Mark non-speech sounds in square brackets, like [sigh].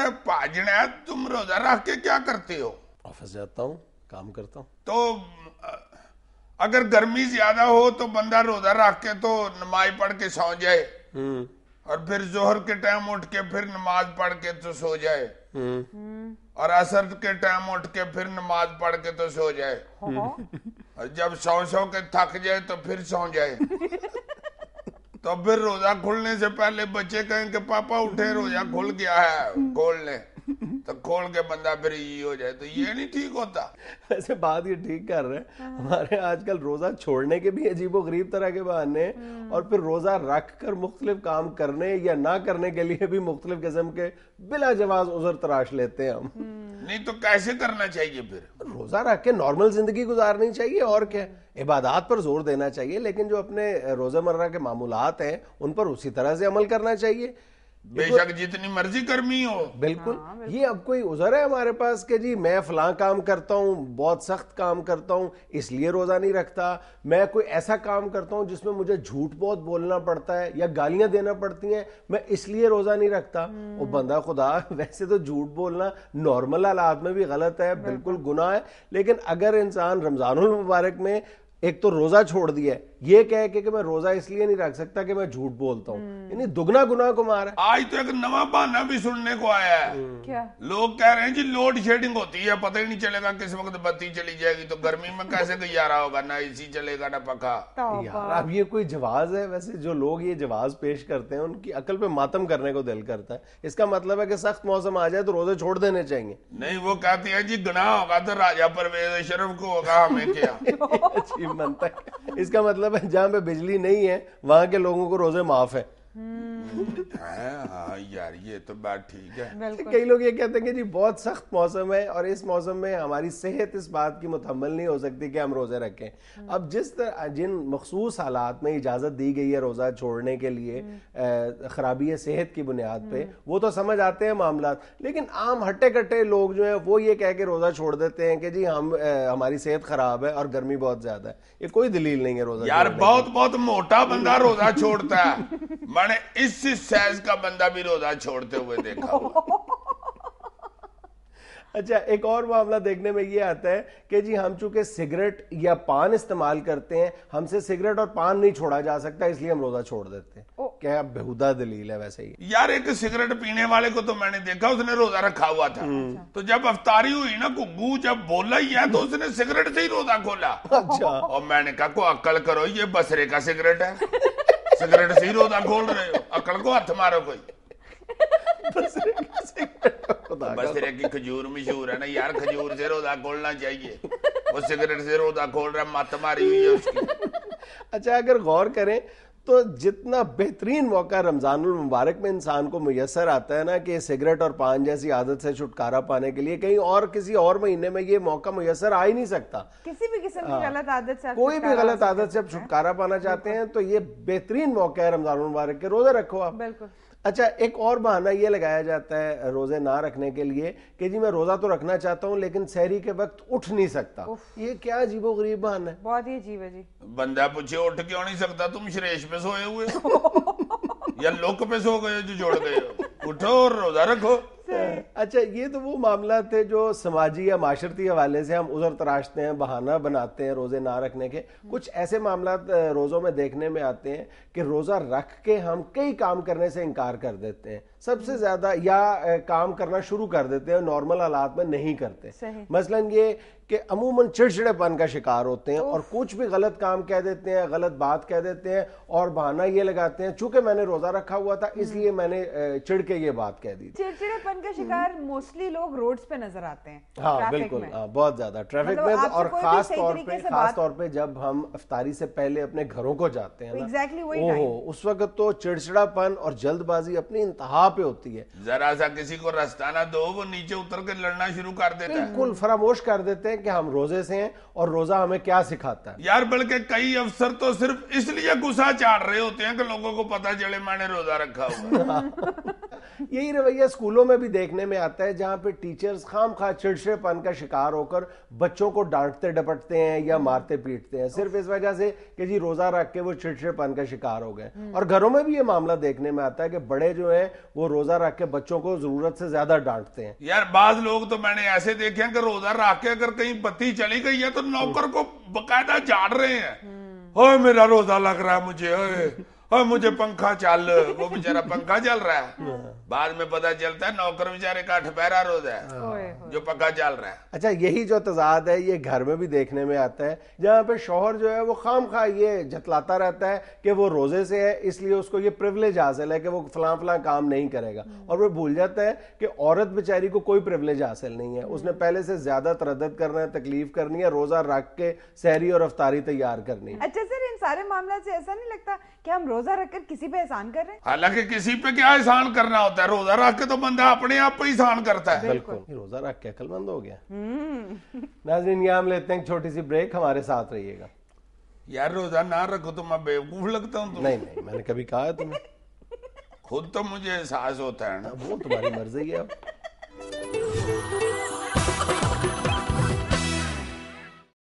अरे पाजने तुम रोजा रख के क्या करते हो ऑफिस जाता हूँ काम करता हूँ तो अगर गर्मी ज्यादा हो तो बंदा रोजा रख के तो नमाज पढ़ के सो जाए हम्म। और फिर जोहर के टाइम उठ के फिर नमाज पढ़ के तो सो जाए हम्म। और असर के टाइम उठ के फिर नमाज पढ़ के तो सो जाए और जब सौ सौ के थक जाए तो फिर सो जाए [laughs] तो फिर रोजा खोलने से पहले बच्चे कहें कि पापा उठे रोजा खुल गया है खोल ले तो खोल के बंदा फिर ये हो जाए तो ये नहीं ठीक होता वैसे बात ये ठीक कर रहे हैं हमारे आजकल रोजा छोड़ने के भी अजीबो गरीब तरह के बहाने हम्म। और फिर रोजा रख कर मुख्तलिफ काम करने या ना करने के लिए भी मुख्तलिफ किस्म के बिला जवाज उजर तराश लेते हैं हम हम्म। नहीं तो कैसे करना चाहिए फिर रोजा रख के नॉर्मल जिंदगी गुजारनी चाहिए और क्या इबादात पर जोर देना चाहिए लेकिन जो अपने रोजमर्रा के मामूलत हैं उन पर उसी तरह से अमल करना चाहिए तो- बेशक जितनी मर्जी गर्मी हो हाँ, बिल्कुल ये अब कोई उजर है हमारे पास कि जी मैं फलां काम करता हूँ बहुत सख्त काम करता हूँ इसलिए रोजा नहीं रखता मैं कोई ऐसा काम करता हूँ जिसमें मुझे झूठ बहुत बोलना पड़ता है या गालियां देना पड़ती हैं मैं इसलिए रोजा नहीं रखता वो हम्म। बंदा खुदा [laughs] वैसे तो झूठ बोलना नॉर्मल हालात में भी गलत है बिल्कुल गुना है लेकिन अगर इंसान रमजान मुबारक में एक तो रोजा छोड़ दिया ये कह के कि मैं रोजा इसलिए नहीं रख सकता कि मैं झूठ बोलता हूँ हम्म। यानी दुगना गुना को मारा आज तो एक नवा बहाना भी सुनने को आया है हम्म। क्या लोग कह रहे हैं जी लोड शेडिंग होती है पता ही नहीं चलेगा किस वक्त बत्ती चली जाएगी तो गर्मी में कैसे गुजारा होगा ना एसी चलेगा ना पखा तो यार अब ये कोई जवाब है वैसे जो लोग ये जवाब पेश करते हैं उनकी अकल पे मातम करने को दिल करता है इसका मतलब है की सख्त मौसम आ जाए तो रोजे छोड़ देने चाहिए नहीं वो कहते हैं जी गुना होगा तो राजा परवेज शरफ को होगा हमें क्या [laughs] बनता है इसका मतलब है जहाँ पे बिजली नहीं है वहाँ के लोगों को रोजे माफ है हाँ, हाँ, यार ये तो बात ठीक है कई लोग ये कहते हैं कि जी बहुत सख्त मौसम है और इस मौसम में हमारी सेहत इस बात की मुतमल नहीं हो सकती कि हम रोज़े रखें हम्म। अब जिस तरह जिन मखसूस हालात में इजाज़त दी गई है रोज़ा छोड़ने के लिए हम्म। खराबी सेहत की बुनियाद पे हम्म। वो तो समझ आते हैं मामला लेकिन आम हट्टे कट्टे लोग जो है वो ये कह के रोज़ा छोड़ देते हैं कि जी हम हमारी सेहत ख़राब है और गर्मी बहुत ज़्यादा है ये कोई दलील नहीं है रोज़ा यार बहुत बहुत मोटा बंदा रोज़ा छोड़ता है [laughs] मैंने इस उसी साइज का बंदा भी रोजा छोड़ते हुए देखा [laughs] अच्छा एक और मामला देखने में ये आता है कि जी हम चूंकि सिगरेट या पान इस्तेमाल करते हैं हमसे सिगरेट और पान नहीं छोड़ा जा सकता इसलिए हम रोजा छोड़ देते हैं क्या बेहुदा दलील है वैसे ही यार एक सिगरेट पीने वाले को तो मैंने देखा उसने रोजा रखा हुआ था हम्म। अच्छा। तो जब अफतारी हुई ना कुगू जब बोला ही है तो हम्म। उसने सिगरेट से ही रोजा खोला [laughs] अच्छा और मैंने कहा को अक्ल करो ये बसरे का सिगरेट है [laughs] सिगरेट ਸਿਗਰਟ ਜ਼ੀਰੋ ਦਾ खोल रहे हो अकल को हाथ मारो कोई बस तेरे की खजूर मशहूर है ना यार खजूर से रोजा खोलना चाहिए वो सिगरेट से रोजा खोल रहा मत मारी हुई है उसकी अच्छा अगर गौर करें तो जितना बेहतरीन मौका रमजान मुबारक में इंसान को मैसर आता है ना कि सिगरेट और पान जैसी आदत से छुटकारा पाने के लिए कहीं और किसी और महीने में ये मौका मैसर आ ही नहीं सकता किसी भी किस्म की गलत आदत से कोई भी गलत आदत से आप छुटकारा पाना चाहते हैं तो ये बेहतरीन मौका है रमजान मुबारक के रोजे रखो आप बिल्कुल अच्छा एक और बहाना ये लगाया जाता है रोजे ना रखने के लिए कि जी मैं रोजा तो रखना चाहता हूँ लेकिन शहरी के वक्त उठ नहीं सकता ये क्या अजीबो गरीब बहाना है बहुत ही अजीब है जी बंदा पूछे उठ क्यों नहीं सकता तुम श्रेष पे सोए हुए [laughs] या लोक पे सो गए जो जोड़ गए उठो और रोजा रखो अच्छा ये तो वो मामला थे जो समाजी या माशरती हवाले से हम उजर तराशते हैं बहाना बनाते हैं रोज़े ना रखने के कुछ ऐसे मामला रोज़ों में देखने में आते हैं कि रोज़ा रख के हम कई काम करने से इनकार कर देते हैं सबसे ज़्यादा या काम करना शुरू कर देते हैं नॉर्मल हालात में नहीं करते मसलन ये कि अमूमन चिड़चिड़ेपन का शिकार होते हैं और कुछ भी गलत काम कह देते हैं गलत बात कह देते हैं और बहाना ये लगाते हैं चूंकि मैंने रोज़ा रखा हुआ था हम्म। इसलिए मैंने चिड़ के ये बात कह दी चिड़चिड़ेपन का शिकार पर मोस्टली लोग रोड्स पे नजर आते हैं हाँ बिल्कुल में। आ, हाँ, बहुत ज्यादा ट्रैफिक मतलब में और खास तौर पे खास तौर पे जब हम अफ्तारी से पहले अपने घरों को जाते हैं एग्जैक्टली वही ओहो उस वक्त तो चिड़चिड़ापन और जल्दबाजी अपनी इंतहा पे होती है जरा सा किसी को रास्ता ना दो वो नीचे उतर कर लड़ना शुरू कर देते हैं बिल्कुल फरामोश कर देते हैं कि हम रोजे से हैं और रोजा हमें क्या सिखाता है यार बल्कि कई अफसर तो सिर्फ इसलिए गुस्सा चाट रहे होते हैं कि लोगों को पता चले मैंने रोजा रखा हुआ [laughs] [laughs] यही रवैया स्कूलों में भी देखने में आता है जहाँ पे टीचर्स खाम खा चिड़चिड़पन का शिकार होकर बच्चों को डांटते डपटते हैं या हम्म। मारते पीटते हैं सिर्फ इस वजह से कि जी रोजा रख के वो चिड़चिड़पन का शिकार हो गए हम्म। और घरों में भी ये मामला देखने में आता है कि बड़े जो है वो रोजा रख के बच्चों को जरूरत से ज्यादा डांटते हैं यार बाज लोग तो मैंने ऐसे देखे हैं कि रोजा रख के अगर कहीं बत्ती चली गई है तो नौकर हम्म। को बाकायदा झाड़ रहे हैं मेरा रोजा लग रहा है मुझे और मुझे पंखा चाल वो बेचारा [laughs] पंखा चल रहा है हाँ। बाद में पता चलता है नौकर बेचारे का ठपहरा रोज है हाँ। जो पंखा चल रहा है अच्छा यही जो तजाद है ये घर में भी देखने में आता है जहाँ पे शोहर जो है वो खाम खा ये जतलाता रहता है कि वो रोजे से है इसलिए उसको ये प्रिवलेज हासिल है कि वो फला फला काम नहीं करेगा हम्म। और वो भूल जाता है कि औरत बेचारी को कोई प्रिवलेज हासिल नहीं है उसने पहले से ज्यादा तरदत करना है तकलीफ करनी है रोजा रख के सहरी और अफतारी तैयार करनी है अच्छा सर इन सारे मामला से ऐसा नहीं लगता कि हम रोज रोजा रखकर किसी पे एहसान कर रहे हैं हालांकि किसी पे क्या एहसान करना होता है रोजा रख के तो बंदा अपने आप पे एहसान करता है बिल्कुल रोजा रख के अकलमंद हो गया हम्म। नाजरीन ये हम लेते हैं छोटी सी ब्रेक हमारे साथ रहिएगा यार रोजा ना रखो तो मैं बेवकूफ लगता हूँ नहीं नहीं मैंने कभी कहा है तुम्हें खुद तो मुझे एहसास होता है ना हाँ, वो तुम्हारी मर्जी है